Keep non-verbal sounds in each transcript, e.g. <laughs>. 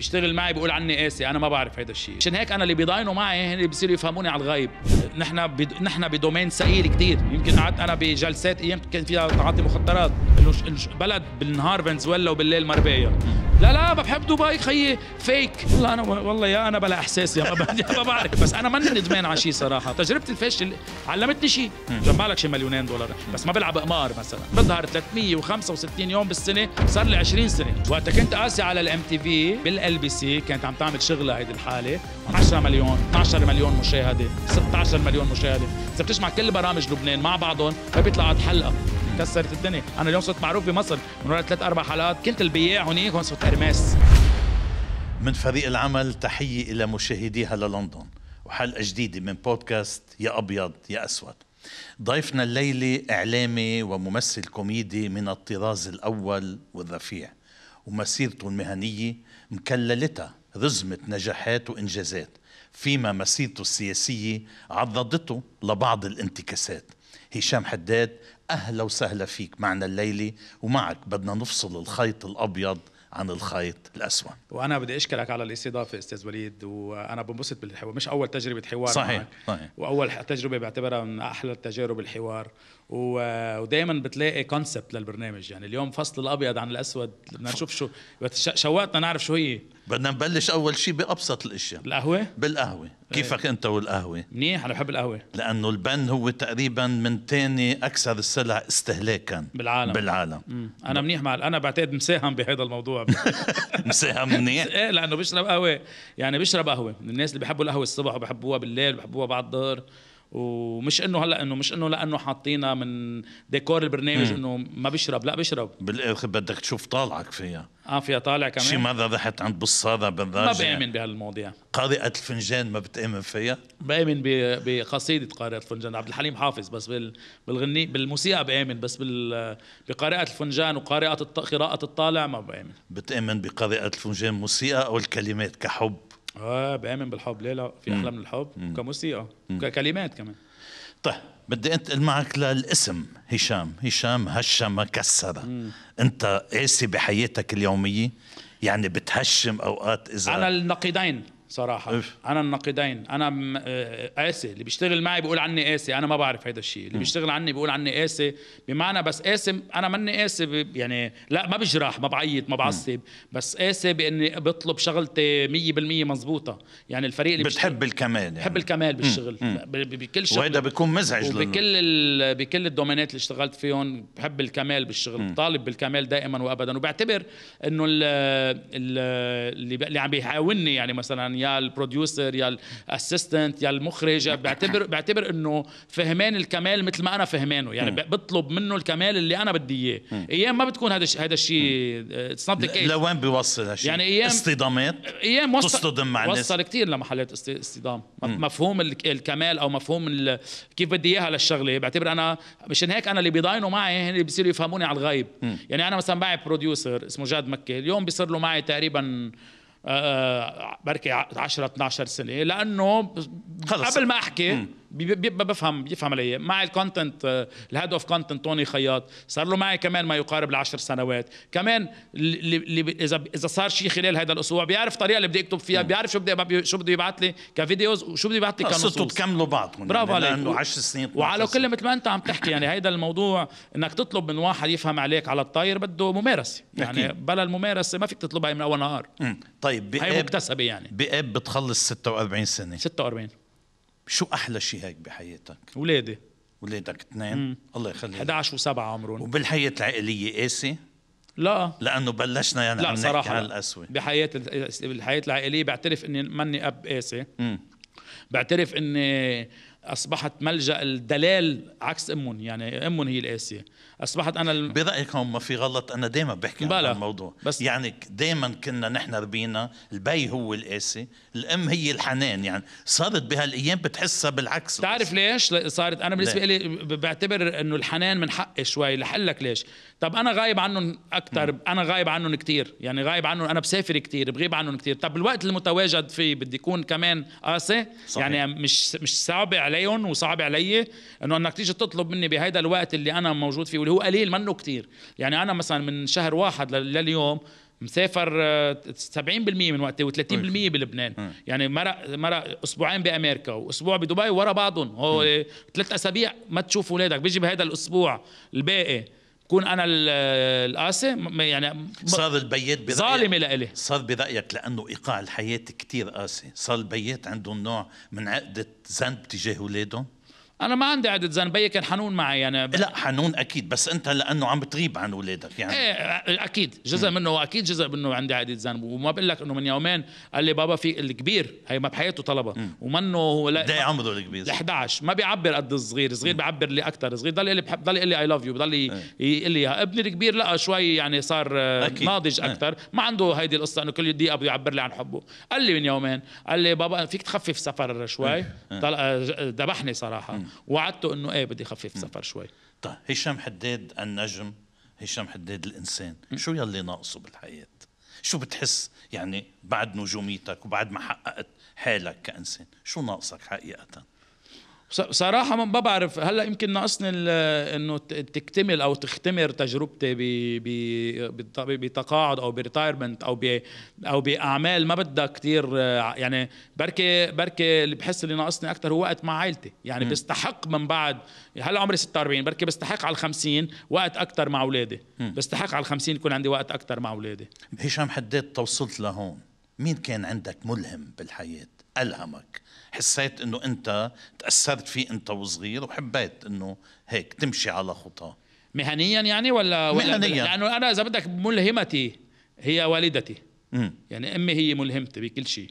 بيشتغل معي بيقول عني قاسي إيه، انا ما بعرف هذا الشيء عشان هيك انا اللي بيضاينوا معي هن بيصيروا يفهموني على الغيب نحن بد... نحن بدومين ثقيل كثير يمكن قعدت انا بجلسات ايام كان فيها تعاطي مخدرات انه بلد بالنهار فنزويلا وبالليل مربيه لا لا ما بحب دبي خيي فيك والله انا والله يا انا بلا احساس يا ما <laughs> بعرف بس انا ماني ندمان على شيء صراحه تجربه الفاشل علمتني شيء جمع لك شي مليونين دولار بس ما بلعب قمار مثلا بظهر 365 يوم بالسنه صار لي 20 سنه وقتها كنت قاسي على الام تي في بالال بي سي كانت عم تعمل شغله هيدي الحاله 10 مليون 12 مليون مشاهده 16 مليون مشاهده اذا بتجمع كل برامج لبنان مع بعضهم فبيطلع حلقه كسرت الدنيا انا اليوم صرت معروف بمصر من ورا ثلاث اربع حلقات كنت البياع هونيك هون صرت ارماس من فريق العمل تحيه الى مشاهديها للندن وحلقه جديده من بودكاست يا ابيض يا اسود ضيفنا الليله اعلامي وممثل كوميدي من الطراز الاول والرفيع ومسيرته المهنيه مكللتها رزمه نجاحات وانجازات فيما مسيرته السياسيه عرضته لبعض الانتكاسات هشام حداد أهلا وسهلا فيك معنا الليلي ومعك بدنا نفصل الخيط الأبيض عن الخيط الأسود وأنا بدي أشكرك على الاستضافة أستاذ وليد وأنا بنبسط بالحوار مش أول تجربة حوار صحيح, معك. صحيح. وأول تجربة بعتبرها من أحلى تجارب الحوار ودايما بتلاقي كونسبت للبرنامج يعني اليوم فصل الابيض عن الاسود بدنا نشوف شو شوقتنا نعرف شو هي بدنا نبلش اول شيء بابسط الاشياء القهوه بالقهوه إيه. كيفك انت والقهوه منيح انا بحب القهوه لانه البن هو تقريبا من ثاني اكثر السلع استهلاكا بالعالم بالعالم مم. انا منيح مع انا بعتقد مساهم بهذا الموضوع <laughs> مساهم منيح <laughs> ايه لانه بشرب قهوه يعني بشرب قهوه الناس اللي بيحبوا القهوه الصبح وبحبوها بالليل وبحبوها بعد الظهر ومش انه هلا انه مش انه لانه حاطينا من ديكور البرنامج انه ما بيشرب لا بيشرب بالاخر بدك تشوف طالعك فيها اه فيها طالع كمان شي ماذا ضحت عند بصاده بالذات ما بامن بهالمواضيع قارئة الفنجان ما بتامن فيها؟ بامن بقصيدة قارئة الفنجان عبد الحليم حافظ بس بالغني بالموسيقى بامن بس بقارئة الفنجان وقارئة قراءة الطالع ما بامن بتامن بقارئة الفنجان موسيقى او الكلمات كحب اه بامن بالحب ليه لا في احلى من الحب كموسيقى ككلمات كمان طيب بدي انتقل معك للاسم هشام هشام هشم كسر انت قاسي بحياتك اليوميه يعني بتهشم اوقات اذا على النقيضين صراحه أف. انا النقيضين انا قاسي آه، اللي بيشتغل معي بيقول عني قاسي انا ما بعرف هذا الشيء اللي م. بيشتغل عني بيقول عني قاسي بمعنى بس قاسي انا ماني قاسي يعني لا ما بجرح ما بعيط ما بعصب بس قاسي باني بطلب شغلتي 100% مزبوطه يعني الفريق اللي بتحب الكمال يعني. بحب الكمال بالشغل بكل شغل وهيدا بيكون مزعج بكل بكل الدومينات اللي اشتغلت فيهم بحب الكمال بالشغل م. طالب بالكمال دائما وابدا وبعتبر انه اللي, اللي عم بيحاولني يعني مثلا يا البروديوسر يا الاسيستنت يا المخرج بعتبر بعتبر انه فهمان الكمال مثل ما انا فهمانه يعني بطلب منه الكمال اللي انا بدي اياه ايام ما بتكون هذا هذا الشيء لوين بيوصل هالشيء يعني ايام اصطدامات ايام وصل تصطدم مع الناس وصل كثير لمحلات اصطدام مفهوم الكمال او مفهوم كيف بدي اياها للشغله بعتبر انا مشان هيك انا اللي بيضاينوا معي هن اللي بيصيروا يفهموني على الغيب يعني انا مثلا معي بروديوسر اسمه جاد مكي اليوم بيصير له معي تقريبا آه، آه، بركي 10 12 سنه لانه قبل ما احكي بيبقى بفهم بيفهم علي مع الكونتنت الهيد اوف كونتنت توني خياط صار له معي كمان ما يقارب العشر سنوات كمان اللي اذا اذا صار شيء خلال هذا الاسبوع بيعرف الطريقه اللي بدي اكتب فيها بيعرف شو بدي شو بده يبعث لي كفيديوز وشو بده يبعث لي كنصوص قصته بتكملوا بعض برافو عليك لانه 10 سنين وعلى كل مثل ما انت عم تحكي يعني هذا الموضوع انك تطلب من واحد يفهم عليك على الطاير بده ممارسه يعني أكيد. بلا الممارسه ما فيك تطلبها من اول نهار طيب هي مكتسبه يعني بقاب بتخلص 46 سنه 46 شو احلى شيء هيك بحياتك؟ ولادي ولادك اثنين الله يخليك 11 و7 عمرهم وبالحياه العائليه قاسي؟ لا لانه بلشنا يعني لا عم نحكي عن القسوه بحياتي بالحياة العائليه بعترف اني ماني اب قاسي بعترف اني اصبحت ملجا الدلال عكس امهم يعني امهم هي القاسيه اصبحت انا برايك هون ما في غلط انا دائما بحكي بلا. عن الموضوع بس يعني دائما كنا نحن ربينا البي هو القاسي الام هي الحنان يعني صارت بهالايام بتحسها بالعكس بتعرف ليش صارت انا بالنسبه لي بعتبر انه الحنان من حقي شوي لحلك ليش طب انا غايب عنهم اكثر انا غايب عنهم كثير يعني غايب عنهم انا بسافر كثير بغيب عنهم كثير طب الوقت المتواجد فيه بدي يكون كمان قاسي يعني مش مش صعب عليهم وصعب علي انه انك تيجي تطلب مني بهيدا الوقت اللي انا موجود فيه اللي هو قليل منه كتير يعني انا مثلا من شهر واحد لليوم مسافر 70% آه، من وقتي و30% بلبنان يعني مرق مرق اسبوعين بامريكا واسبوع بدبي ورا بعضهم هو ثلاث اسابيع ما تشوف اولادك بيجي بهذا الاسبوع الباقي بكون انا القاسي يعني صار البيت برأيك ظالمه لإلي صار برايك لانه ايقاع الحياه كتير قاسي صار البيت عندهم نوع من عقده ذنب تجاه اولادهم انا ما عندي عدد زن بيي كان حنون معي يعني ب... لا حنون اكيد بس انت لانه عم بتغيب عن اولادك يعني ايه اكيد جزء م. منه اكيد جزء منه عندي عدد زن وما بقول لك انه من يومين قال لي بابا في الكبير هي ما بحياته طلبه ومنه هو لا ده إيه عمره الكبير 11 ما بيعبر قد الصغير الصغير بيعبر لي اكثر الصغير ضل لي بحب ضل يقول لي اي لاف يو ضل إيه. يقول لي ابني الكبير لا شوي يعني صار آه، أكيد. ناضج إيه. اكثر ما عنده هيدي القصه انه كل دقيقه بده يعبر لي عن حبه قال لي من يومين قال لي بابا فيك تخفف سفر شوي آه، ذبحني صراحه وعدته انه ايه بدي خفف سفر شوي طيب هشام حداد النجم هشام حداد الانسان شو يلي ناقصه بالحياه شو بتحس يعني بعد نجوميتك وبعد ما حققت حالك كانسان شو ناقصك حقيقه صراحه ما بعرف هلا يمكن ناقصني انه تكتمل او تختمر تجربتي بتقاعد او بريتايرمنت او او باعمال ما بدها كثير يعني بركي بركي اللي بحس اللي ناقصني اكثر هو وقت مع عائلتي يعني م. بستحق من بعد هلا عمري 46 بركي بستحق على ال 50 وقت اكثر مع اولادي بستحق على ال 50 يكون عندي وقت اكثر مع اولادي هشام حداد توصلت لهون مين كان عندك ملهم بالحياه الهمك حسيت انه انت تاثرت فيه انت وصغير وحبيت انه هيك تمشي على خطاه مهنيا يعني ولا ولا مهنيا. لانه انا اذا بدك ملهمتي هي والدتي يعني امي هي ملهمتي بكل شيء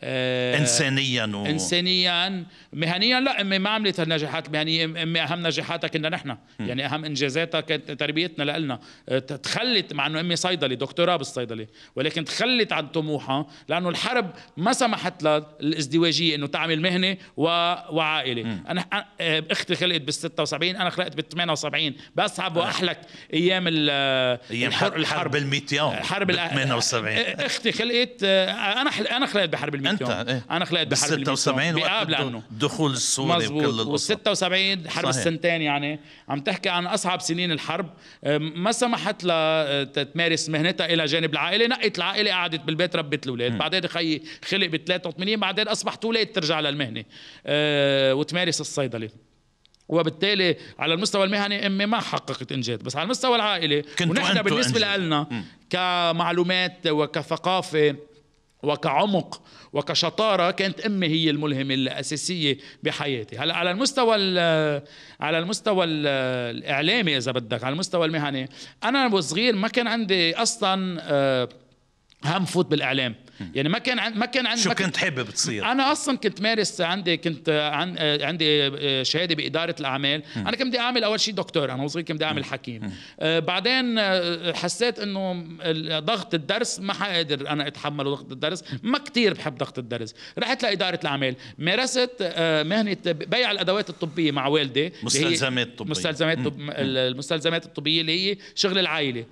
آه انسانيا و... انسانيا مهنيا لا امي ما عملت النجاحات المهنيه امي اهم نجاحاتها كنا نحن يعني اهم انجازاتها كانت تربيتنا لنا آه، تخلت مع انه امي صيدله دكتوراه بالصيدله ولكن تخلت عن طموحها لانه الحرب ما سمحت لها الازدواجيه انه تعمل مهنه و... وعائله مم. انا آه، اختي خلقت بال 76 انا خلقت بال 78 باصعب واحلك ايام ال... ايام الحرب الحرب ال 200 حرب ال 78 اختي خلقت آه، انا انا خلقت بحرب ال انت ايه؟ انا خلقت بحرب ال 76 بقابل عنه دخول السوري مزبوط وال 76 حرب صحيح. السنتين يعني عم تحكي عن اصعب سنين الحرب ما سمحت لتمارس آه، تمارس مهنتها الى جانب العائله نقت العائله قعدت بالبيت ربت الاولاد بعدين خي خلق ب 83 بعدين اصبح تولد ترجع للمهنه آه، وتمارس الصيدله وبالتالي على المستوى المهني امي ما حققت انجاز بس على المستوى العائلي ونحن بالنسبه لنا كمعلومات وكثقافه وكعمق وكشطارة كانت أمي هي الملهمة الأساسية بحياتي هلا على المستوى على المستوى الإعلامي إذا بدك على المستوى المهني أنا وصغير ما كان عندي أصلا آه، هم فوت بالإعلام يعني ما كان عن... ما كان عندي شو كنت, حابب تصير انا اصلا كنت مارس عندي كنت عن... عندي آه، شهاده باداره الاعمال انا كنت بدي اعمل اول شيء دكتور انا وصغير كنت بدي اعمل حكيم آه بعدين آه، حسيت انه ضغط الدرس ما حقدر انا اتحمل ضغط الدرس ما كتير بحب ضغط الدرس رحت لاداره الاعمال مارست آه مهنه بيع الادوات الطبيه مع والدي مستلزمات طبيه مستلزمات طب... المستلزمات الطبيه اللي هي شغل العائله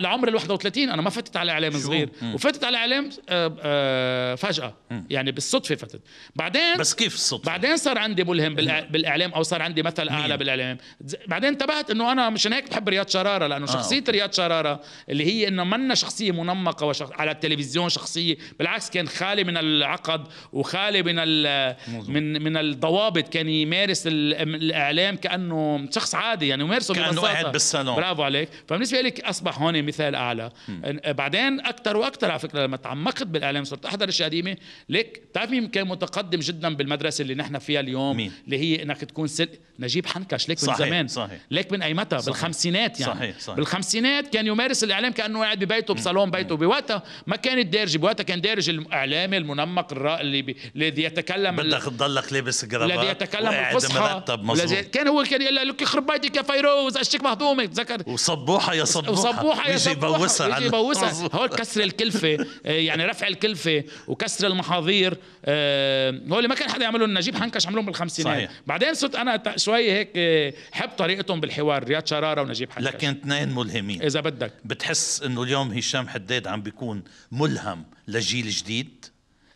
لعمر ال 31 انا ما فتت على اعلام صغير وفتت على اعلام آه، آه، فجاه يعني بالصدفه فتت بعدين بس كيف الصدفه بعدين صار عندي ملهم بالاعلام او صار عندي مثل اعلى بالاعلام بعدين انتبهت انه انا مشان هيك بحب رياض شراره لانه آه، شخصيه آه. رياض شراره اللي هي انه منا شخصيه منمقه وشخ... على التلفزيون شخصيه بالعكس كان خالي من العقد وخالي من ال... من من الضوابط كان يمارس الاعلام كانه شخص عادي يعني يمارسه كانه قاعد بالصالون برافو عليك فبالنسبه لك اصبح هون مثال اعلى م. بعدين اكثر واكثر على فكره لما تعمقت انتقد بالاعلام صرت احضر الشاديمة ليك بتعرف مين كان متقدم جدا بالمدرسه اللي نحن فيها اليوم مين؟ اللي هي انك تكون سل... نجيب حنكش ليك صحيح من زمان صحيح ليك من اي متى صحيح بالخمسينات يعني صحيح صحيح بالخمسينات كان يمارس الاعلام كانه قاعد ببيته بصالون بيته بوقتها ما كانت دارجه بوقتها كان دارج الاعلامي المنمق اللي بي... الذي يتكلم بدك تضلك لابس جرابات الذي يتكلم الفصحى الذي كان هو كان يقول لك يخرب بيتك يا فيروز اشك مهضومه تذكر وصبوحه يا صبوحه وصبوحه يا صبوحه يجي يبوسها يجي يبوسها هول كسر الكلفه يعني رفع الكلفه وكسر المحاضير آه، هو اللي ما كان حدا يعملهم نجيب حنكش عملهم بالخمسينات صحيح. بعدين صرت انا شوي هيك آه، حب طريقتهم بالحوار رياض شراره ونجيب حنكش لكن اثنين ملهمين اذا بدك بتحس انه اليوم هشام حداد عم بيكون ملهم لجيل جديد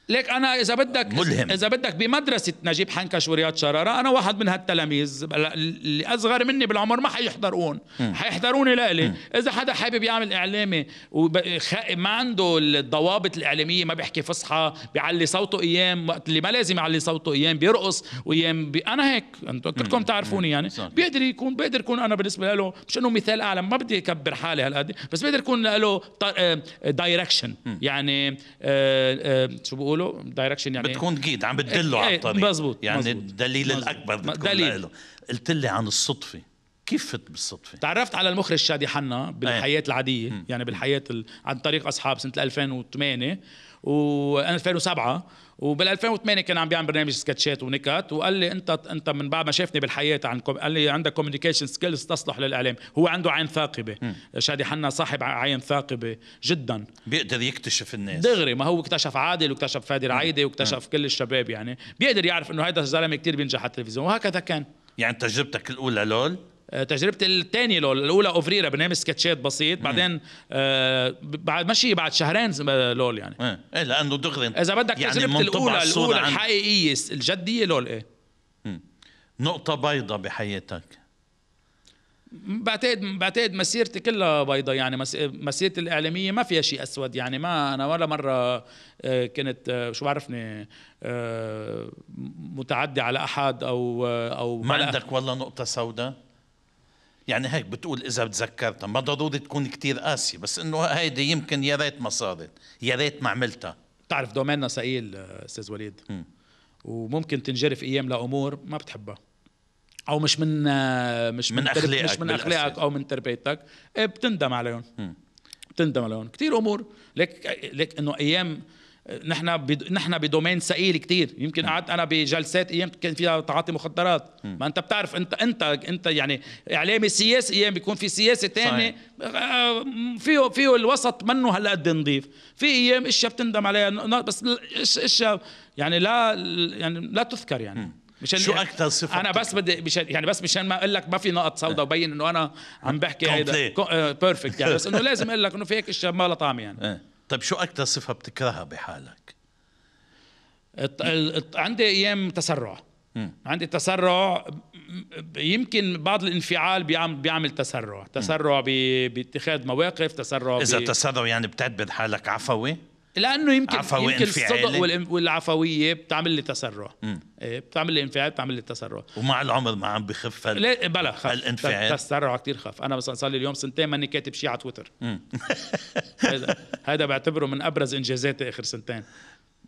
ليك انا اذا بدك ملهم. اذا بدك بمدرسه نجيب حنكش ورياض شراره انا واحد من هالتلاميذ اللي اصغر مني بالعمر ما حيحضرون حيحضروني لالي اذا حدا حابب يعمل اعلامي وما عنده الضوابط الاعلاميه ما بيحكي فصحى بيعلي صوته ايام وقت اللي ما لازم يعلي صوته ايام بيرقص وايام بي... انا هيك انتم كلكم تعرفوني يعني بيقدر يكون بيقدر يكون انا بالنسبه له مش انه مثال اعلى ما بدي اكبر حالي هالقد بس بقدر يكون له دايركشن آه، يعني آه، آه، شو بقول بيقولوا دايركشن يعني بتكون جيد عم إيه، بتدله على إيه، الطريق مزبوط يعني مزبوط. الدليل مزبوط. الاكبر بتكون دليل. له قلت لي عن الصدفه كيف فت بالصدفة؟ تعرفت على المخرج شادي حنا بالحياة إيه. العادية يعني بالحياة ال... عن طريق أصحاب سنة 2008 و 2007 وبال2008 كان عم بيعمل برنامج سكتشات ونكت وقال لي انت انت من بعد ما شافني بالحياه عن قال لي عندك كوميونيكيشن سكيلز تصلح للاعلام هو عنده عين ثاقبه شادي حنا صاحب عين ثاقبه جدا بيقدر يكتشف الناس دغري ما هو اكتشف عادل واكتشف فادي العايده واكتشف كل الشباب يعني بيقدر يعرف انه هذا الزلمه كثير بينجح على التلفزيون وهكذا كان يعني تجربتك الاولى لول آه، تجربة الثانية لول الأولى أوفريرا برنامج سكتشات بسيط بعدين آه بعد ماشي بعد شهرين آه، لول يعني ايه, إيه لأنه دغري إذا بدك يعني تجربة الأولى الأولى عن... الحقيقية الجدية لول إيه مم. نقطة بيضة بحياتك بعتقد بعتقد مسيرتي كلها بيضة يعني مسيرتي الإعلامية ما فيها شيء أسود يعني ما أنا ولا مرة آه، كنت شو بعرفني متعدي على أحد أو أو ما عندك ولا نقطة سوداء يعني هيك بتقول اذا تذكرتها ما ضروري تكون كثير قاسيه بس انه هيدي يمكن يا ريت ما صارت يا ريت ما عملتها بتعرف دوميننا ثقيل استاذ وليد م. وممكن تنجرف ايام لامور ما بتحبها او مش من مش من, من اخلاقك مش من اخلاقك او من تربيتك إيه، بتندم عليهم م. بتندم عليهم كثير امور لك لك انه ايام نحن نحن بدومين ثقيل كثير يمكن قعدت انا بجلسات ايام كان فيها تعاطي مخدرات ما انت بتعرف انت انت انت يعني اعلامي سياسي ايام بيكون في سياسه ثانيه آه، فيه فيه الوسط منه هلا قد نظيف في ايام اشياء بتندم عليها بس اشياء يعني لا يعني لا تذكر يعني م. مشان شو اكثر صفه انا بس بدي مشان يعني بس مشان ما اقول لك ما في نقط سوداء إيه. وبين انه انا عم بحكي هيدا بيرفكت آه، يعني بس انه لازم اقول لك انه في هيك اشياء ما لها طعم يعني إيه. طيب شو اكثر صفه بتكرهها بحالك عندي ايام تسرع عندي تسرع يمكن بعض الانفعال بيعمل بيعمل تسرع تسرع باتخاذ مواقف تسرع اذا تسرع يعني بتعتبر حالك عفوي لانه يمكن عفوي يمكن الصدق والعفويه بتعمل لي تسرع إيه، بتعمل لي انفعال بتعمل لي تسرع ومع العمر ما عم بخف لا بلا خف الانفعال التسرع كثير خف انا مثلا صار لي اليوم سنتين ماني كاتب شيء على تويتر <laughs> هذا بعتبره من ابرز انجازاتي اخر سنتين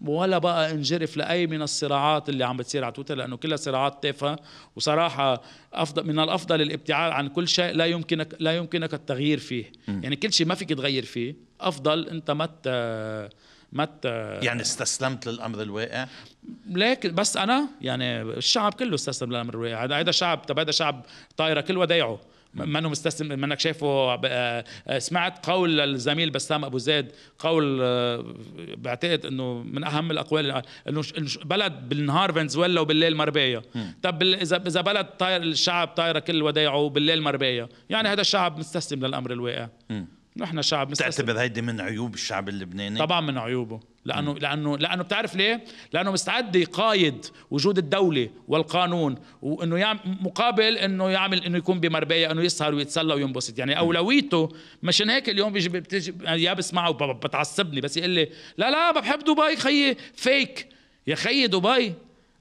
ولا بقى انجرف لاي من الصراعات اللي عم بتصير على تويتر لانه كلها صراعات تافهه وصراحه افضل من الافضل الابتعاد عن كل شيء لا يمكنك لا يمكنك التغيير فيه م. يعني كل شيء ما فيك تغير فيه افضل انت ما ما يعني استسلمت للامر الواقع؟ لكن بس انا يعني الشعب كله استسلم للامر الواقع، هذا شعب طب هذا شعب طائره كل ودايعه انه مستسلم منك شايفه آه، آه، سمعت قول الزميل بسام ابو زيد قول آه، بعتقد انه من اهم الاقوال انه بلد بالنهار فنزويلا وبالليل مربيه طب اذا اذا بلد طاير الشعب طايره كل ودايعه وبالليل مربيه يعني هذا الشعب مستسلم للامر الواقع نحن شعب مستسلم تعتبر هيدي من عيوب الشعب اللبناني طبعا من عيوبه لانه لانه لانه بتعرف ليه؟ لانه مستعد يقايد وجود الدوله والقانون وانه يعمل مقابل انه يعمل انه يكون بمربيه انه يسهر ويتسلى وينبسط يعني اولويته مشان هيك اليوم بيجي بتجي يا بسمعه بتعصبني بس يقول لي لا لا ما بحب دبي خيي فيك يا خيي دبي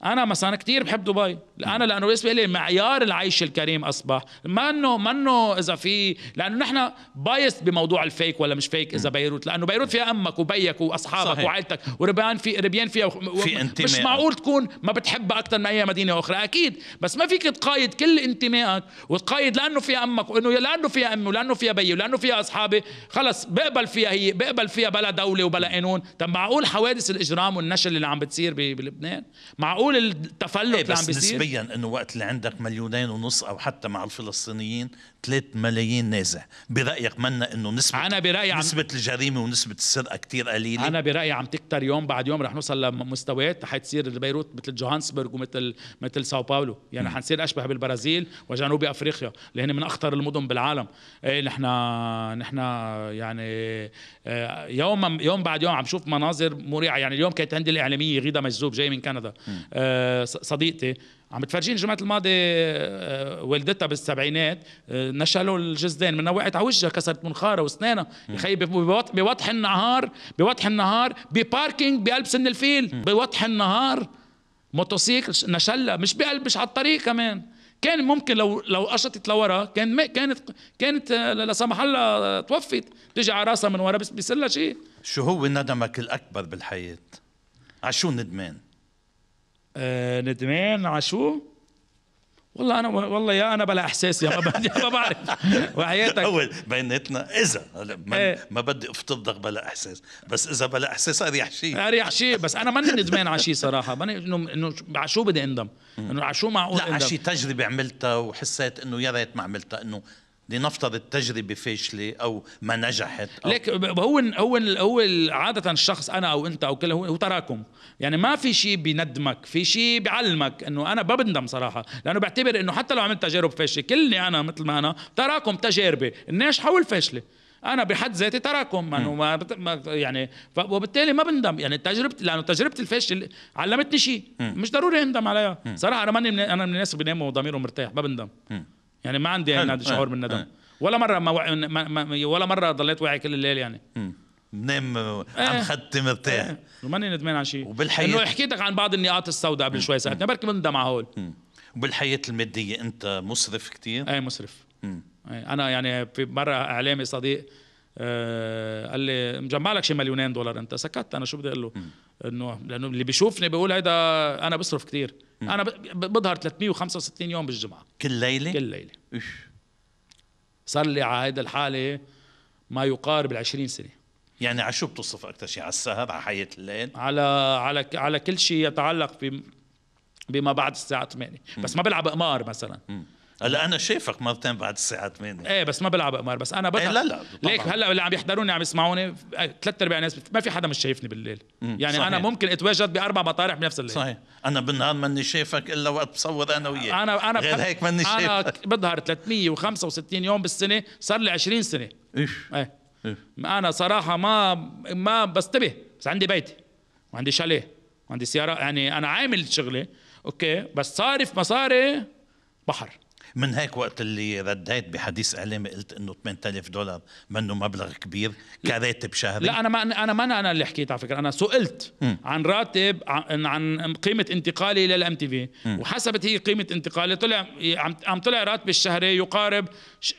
انا مثلا كثير بحب دبي انا لانه بالنسبه لي معيار العيش الكريم اصبح ما انه ما انه اذا في لانه نحن بايست بموضوع الفيك ولا مش فيك اذا بيروت لانه بيروت فيها امك وبيك واصحابك صحيح. وعائلتك وربيان في ربيان فيها و... في انتماء مش معقول تكون ما بتحبها اكثر من اي مدينه اخرى اكيد بس ما فيك تقايد كل انتمائك وتقايد لانه فيها امك وانه لانه فيها امي ولانه فيها بيي ولانه فيها اصحابي خلص بقبل فيها هي بقبل فيها بلا دوله وبلا قانون طب معقول حوادث الاجرام والنشل اللي عم بتصير بلبنان معقول التفلت إيه، اللي عم بيصير تبين انه وقت اللي عندك مليونين ونص او حتى مع الفلسطينيين 3 ملايين نازح برايك منا انه نسبه انا برايي عم... نسبه الجريمه ونسبه السرقه كثير قليله انا برايي عم تكتر يوم بعد يوم رح نوصل لمستويات حتصير بيروت مثل جوهانسبرغ ومثل مثل ساو باولو يعني حنصير اشبه بالبرازيل وجنوب افريقيا اللي هن من اخطر المدن بالعالم إيه نحن نحن يعني إيه، يوم يوم بعد يوم عم شوف مناظر مريعه يعني اليوم كانت عندي الاعلاميه غيدا مجذوب جاي من كندا إيه، صديقتي عم بتفرجيني الجمعة الماضي آه، والدتها بالسبعينات آه، نشلوا الجزدين منها وقعت على وجهها كسرت منخارها واسنانها يا خيي بوضح النهار بوضح النهار بباركينج بقلب سن الفيل بوضح النهار موتوسيكل نشلها مش بقلب مش على الطريق كمان كان ممكن لو لو قشطت لورا كان كانت كانت آه، لا سمح الله توفت تجي على راسها من ورا بس بيصير شيء شو هو ندمك الاكبر بالحياه؟ على شو ندمان؟ آه، ندمان على شو؟ والله انا والله يا انا بلا احساس يا ما بعرف <laughs> وحياتك اول بيناتنا اذا ما, إيه. ما بدي افتضك بلا احساس بس اذا بلا احساس اريح شيء اريح شيء بس انا ماني ندمان على شيء صراحه ماني انه انه على شو بدي اندم انه على شو معقول لا على شيء تجربه عملتها وحسيت انه يا ريت ما عملتها انه لنفترض تجربه فاشله او ما نجحت أو لك هو هو هو عاده الشخص انا او انت او كله هو تراكم يعني ما في شيء بندمك في شيء بعلمك انه انا ما بندم صراحه لانه بعتبر انه حتى لو عملت تجارب فاشله كلني انا مثل ما انا تراكم تجاربي الناجحه والفاشله انا بحد ذاتي تراكم ما ما يعني وبالتالي ما بندم يعني تجربتي لانه تجربتي الفاشل علمتني شيء مش ضروري اندم عليها صراحه انا ماني من... انا من الناس اللي بيناموا وضميرهم مرتاح ما بندم م. يعني ما عندي يعني شعور بالندم إيه. ولا مره ما, وع... ما, ما ولا مره ضليت واعي كل الليل يعني م. بنام عم إيه. خدتي مرتاح آه. ماني ندمان على شيء وبالحياة انه حكيت لك عن بعض النقاط السوداء قبل شوي ساعتنا بركي بندم على هول وبالحياه الماديه انت مسرف كثير؟ ايه مسرف ايه انا يعني في مره اعلامي صديق آه قال لي مجمع لك شي مليونين دولار انت سكت انا شو بدي اقول له انه لانه اللي بيشوفني بيقول هيدا انا بصرف كثير م. انا بظهر 365 يوم بالجمعه كل ليله كل ليله إيش. صار لي على هيدا الحاله ما يقارب ال 20 سنه يعني على شو بتوصف اكثر شيء على السهر على حياه الليل على على على كل شيء يتعلق بما بعد الساعه 8 م. بس ما بلعب قمار مثلا م. هلا انا شايفك مرتين بعد الساعه 8 ايه بس ما بلعب قمار بس انا بطلع إيه لا لا طبعا. ليك هلا اللي عم يحضروني عم يسمعوني ثلاث إيه، ارباع الناس ما في حدا مش شايفني بالليل يعني صحيح. انا ممكن اتواجد باربع مطارح بنفس الليل صحيح انا بالنهار ماني شايفك الا وقت بصور انا وياك انا انا غير هيك ماني شايفك انا بظهر 365 يوم بالسنه صار لي 20 سنه ايش ايه إيش. انا صراحه ما ما بستبه بس عندي بيتي وعندي شاليه وعندي سياره يعني انا عامل شغلي اوكي بس صارف مصاري بحر من هيك وقت اللي رديت بحديث اعلامي قلت انه 8000 دولار منه مبلغ كبير كراتب شهري لا انا ما انا ما انا اللي حكيت على فكره انا سئلت م. عن راتب عن, عن قيمه انتقالي للام تي في وحسبت هي قيمه انتقالي طلع عم طلع راتبي الشهري يقارب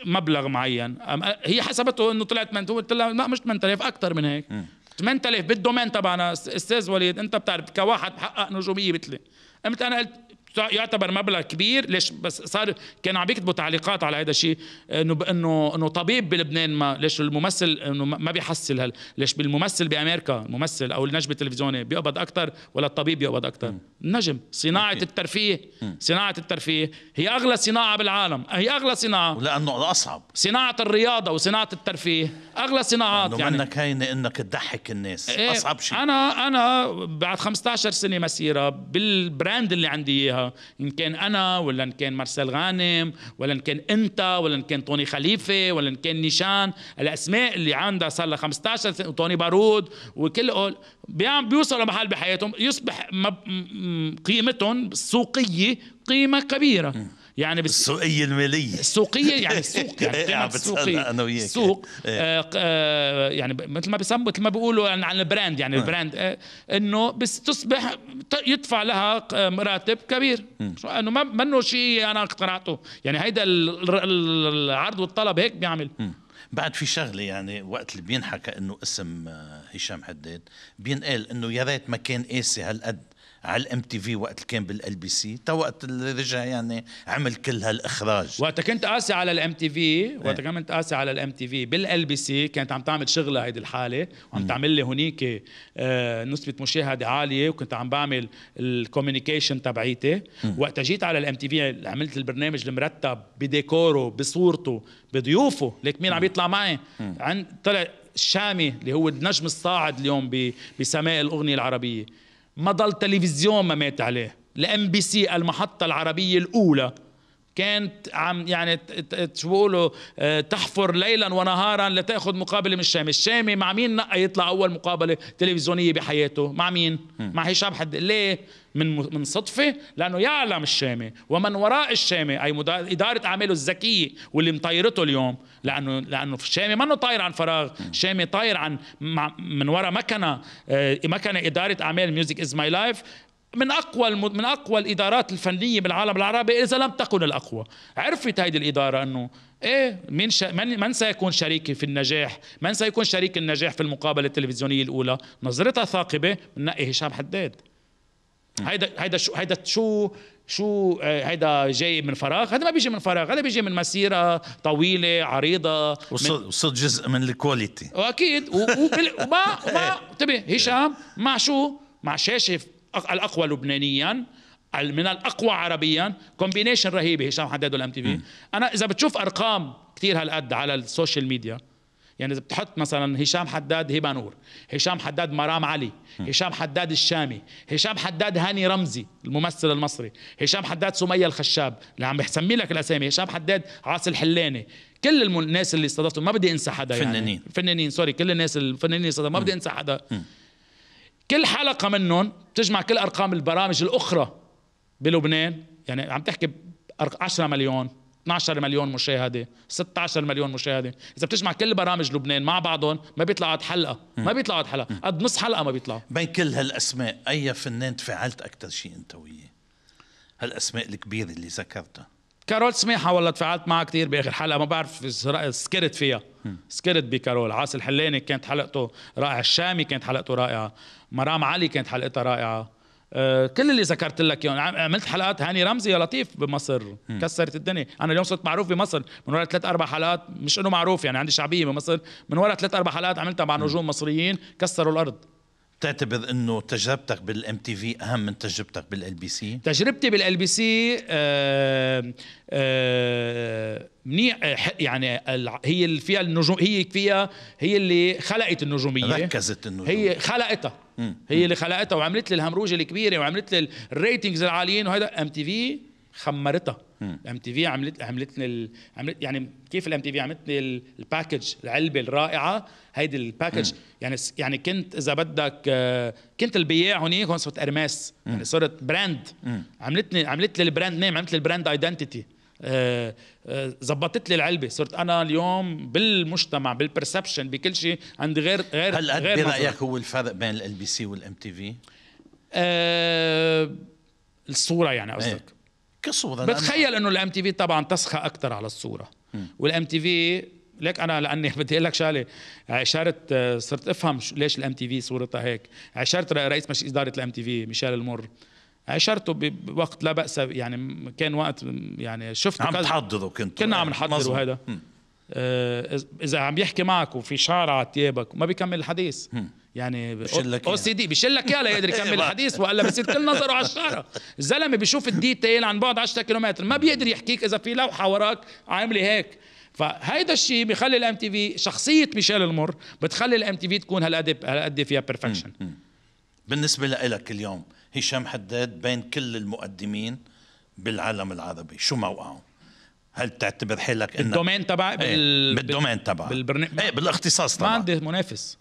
مبلغ معين هي حسبته انه طلع 8000 قلت لها لا مش 8000 اكثر من هيك م. 8000 بالدومين تبعنا استاذ وليد انت بتعرف كواحد حقق نجوميه مثلي قمت انا قلت يعتبر مبلغ كبير ليش بس صار كانوا عم بيكتبوا تعليقات على هذا الشيء آه، انه انه انه طبيب بلبنان ما ليش الممثل انه ما بيحصل هل ليش بالممثل بامريكا الممثل او النجم التلفزيوني بيقبض اكثر ولا الطبيب بيقبض اكثر النجم صناعه الترفيه صناعه الترفيه هي اغلى صناعه بالعالم هي اغلى صناعه لانه اصعب صناعه الرياضه وصناعه الترفيه اغلى صناعات يعني انك هينه انك تضحك الناس ايه اصعب شيء انا انا بعد 15 سنه مسيره بالبراند البراند اللي عندي اياها ان كان انا ولا ان كان مارسيل غانم ولا ان كان انت ولا ان كان توني خليفه ولا ان كان نيشان الاسماء اللي عندها صار لها 15 سنه وتوني بارود وكل بيوصلوا محل بحياتهم يصبح قيمتهم السوقيه قيمه كبيره يعني بس السوقية المالية السوقية يعني <laughs> السوق يعني, يعني قيمة آه، السوقية أنا وياك السوق إيه. آه آه يعني مثل ما بيسموا مثل ما بيقولوا عن البراند يعني آه. البراند آه انه بس تصبح يدفع لها راتب كبير انه ما منه شيء انا اقتنعته يعني هيدا العرض والطلب هيك بيعمل م. بعد في شغله يعني وقت اللي بينحكى انه اسم آه، هشام حداد بينقال انه يا ريت ما كان قاسي هالقد على الام تي في وقت كان بالال بي سي تا وقت اللي رجع يعني عمل كل هالاخراج وقت كنت قاسي على الام تي في وقت كنت قاسي على الام تي في بالال بي سي كانت عم تعمل شغله هيدي الحاله وعم تعمل لي هنيك آه، نسبه مشاهده عاليه وكنت عم بعمل الكوميونيكيشن تبعيتي وقت جيت على الام تي في عملت البرنامج المرتب بديكوره بصورته بضيوفه ليك مين عم يطلع معي عن طلع الشامي اللي هو النجم الصاعد اليوم بسماء الاغنيه العربيه ما ضل تلفزيون ما مات عليه الام بي سي المحطة العربية الأولى كانت عم يعني شو بيقولوا آه، تحفر ليلا ونهارا لتاخذ مقابله من الشامي، الشامي مع مين نقى يطلع اول مقابله تلفزيونيه بحياته؟ مع مين؟ م. مع هشام حد ليه؟ من من صدفه لانه يعلم الشامي ومن وراء الشامي اي اداره اعماله الذكيه واللي مطيرته اليوم لانه لانه الشامي منه طاير عن فراغ، الشامي طاير عن من وراء مكنه آه، مكنه اداره اعمال ميوزك از ماي لايف من اقوى من اقوى الادارات الفنيه بالعالم العربي اذا لم تكن الاقوى عرفت هذه الاداره انه ايه من, ش... من من سيكون شريكي في النجاح من سيكون شريك النجاح في المقابله التلفزيونيه الاولى نظرتها ثاقبه نقي هشام حداد هيدا هيدا شو هيدا شو شو آه، هيدا جاي من فراغ هذا ما بيجي من فراغ هذا بيجي من مسيره طويله عريضه وصرت جزء من الكواليتي واكيد وما <laughs> وما انتبه هشام مع شو مع شاشه الاقوى لبنانيا من الاقوى عربيا كومبينيشن رهيبه هشام حداد والام تي في انا اذا بتشوف ارقام كثير هالقد على السوشيال ميديا يعني اذا بتحط مثلا هشام حداد هبه نور هشام حداد مرام علي هشام حداد الشامي هشام حداد هاني رمزي الممثل المصري هشام حداد سميه الخشاب اللي عم بسمي لك الاسامي هشام حداد عاصي الحلاني كل الناس اللي استضفتهم ما بدي انسى حدا يعني فنانين فنانين سوري كل الناس الفنانين اللي استضفتهم ما بدي انسى حدا كل حلقه منهم بتجمع كل ارقام البرامج الاخرى بلبنان يعني عم تحكي 10 مليون 12 مليون مشاهده 16 مليون مشاهده اذا بتجمع كل برامج لبنان مع بعضهم ما بيطلعوا قد حلقه ما بيطلعوا قد حلقه قد نص حلقه ما بيطلعوا بين كل هالاسماء اي فنان تفاعلت اكثر شيء انت وياه هالاسماء الكبيره اللي ذكرتها كارول سميحة والله تفاعلت معها كثير بآخر حلقة ما بعرف سكرت فيها سكرت بكارول عاصي الحلاني كانت حلقته رائعة الشامي كانت حلقته رائعة مرام علي كانت حلقتها رائعه آه، كل اللي ذكرت لك اياهم عملت حلقات هاني رمزي يا لطيف بمصر م. كسرت الدنيا انا اليوم صرت معروف بمصر من ورا ثلاث اربع حلقات مش انه معروف يعني عندي شعبيه بمصر من ورا ثلاث اربع حلقات عملتها مع نجوم مصريين كسروا الارض تعتبر انه تجربتك بالام تي في اهم من تجربتك بالال بي سي؟ تجربتي بالال بي سي آه، آه، منيح يعني هي اللي فيها النجوم هي فيها هي اللي خلقت النجوميه ركزت النجوم هي خلقتها هي اللي خلقتها وعملت لي الهمروجه الكبيره وعملت لي الريتنجز العاليين وهذا ام تي في خمرتها ام تي في عملت عملت لي عملت يعني كيف الام تي في عملت لي الباكج العلبه الرائعه هيدي الباكج يعني يعني كنت اذا بدك آه، كنت البياع هونيك هون صرت ارماس يعني صرت براند عملتني عملت لي البراند نيم عملت لي البراند ايدنتيتي زبطت آه، آه، لي العلبه صرت انا اليوم بالمجتمع بالبرسبشن بكل شيء عندي غير غير هل قد برايك هو الفرق بين ال بي سي والام تي في؟ الصوره يعني قصدك ايه. كصوره بتخيل انه الام تي في طبعا تسخى اكثر على الصوره والام تي في ليك انا لاني <laughs> بدي اقول لك شغله عشرت آه، صرت افهم ليش الام تي في صورتها هيك عشرت رئيس مجلس اداره الام تي في ميشيل المر عشرته بوقت لا باس يعني كان وقت يعني شفت عم تحضروا كنتوا كنا عم نحضر هذا آه، اذا عم يحكي معك وفي شعر على ثيابك ما بيكمل الحديث يعني او يعني. سي دي بشيل لك اياه ليقدر يكمل <laughs> الحديث والا بصير كل نظره على الشعره الزلمه بيشوف الديتيل عن بعد 10 كيلومتر ما بيقدر يحكيك اذا في لوحه وراك عامله هيك فهيدا الشيء بخلي الام تي في شخصيه ميشيل المر بتخلي الام تي في تكون هالقد هالقد فيها بيرفكشن بالنسبة لك اليوم هشام حداد بين كل المقدمين بالعالم العربي شو موقعه هل تعتبر حالك انك بالدومين تبع ايه بالدومين تبع بالبرنامج ايه بالاختصاص تبع ما عندي منافس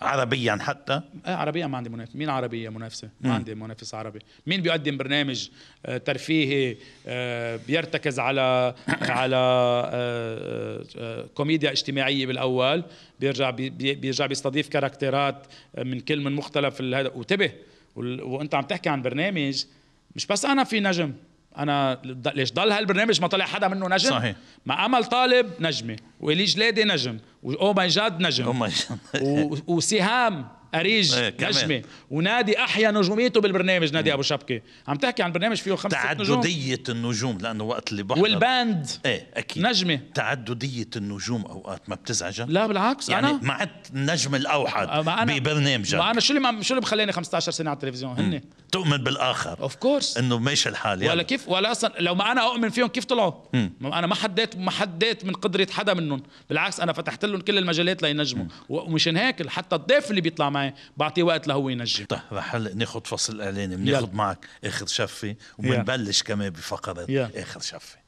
عربيا حتى ايه عربيا ما عندي منافس مين عربيه منافسه ما عندي منافس عربي مين بيقدم برنامج آه، ترفيهي آه، بيرتكز على <coughs> على آه، كوميديا اجتماعيه بالاول بيرجع بيرجع بيستضيف كاركترات من كل من مختلف هذا وانتبه وانت عم تحكي عن برنامج مش بس انا في نجم انا ليش ضل هالبرنامج ما طلع حدا منه نجم صحيح ما امل طالب نجمه والي جلادي نجم واو ماي جاد نجم او ماي جاد وسهام أريج ايه نجمة ونادي أحيا نجوميته بالبرنامج نادي مم. أبو شبكة عم تحكي عن برنامج فيه خمسة تعددية نجوم. النجوم لأنه وقت اللي بحضر والباند إيه أكيد نجمة تعددية النجوم أوقات ما بتزعجك لا بالعكس يعني أنا عدت النجم الأوحد ببرنامجك ما أنا شو اللي شو اللي بخليني 15 سنة على التلفزيون هن تؤمن بالآخر أوف كورس إنه ماشي الحال يعني. ولا كيف ولا أصلا لو ما أنا أؤمن فيهم كيف طلعوا أنا ما حديت ما حديت من قدرة حدا منهم بالعكس أنا فتحت لهم كل المجالات لينجموا ومشان هيك حتى الضيف اللي بيطلع معي معي بعطي وقت لهو ينجم طيب رح ناخذ فصل اعلاني بناخذ معك اخر شفه وبنبلش كمان بفقره اخر شفه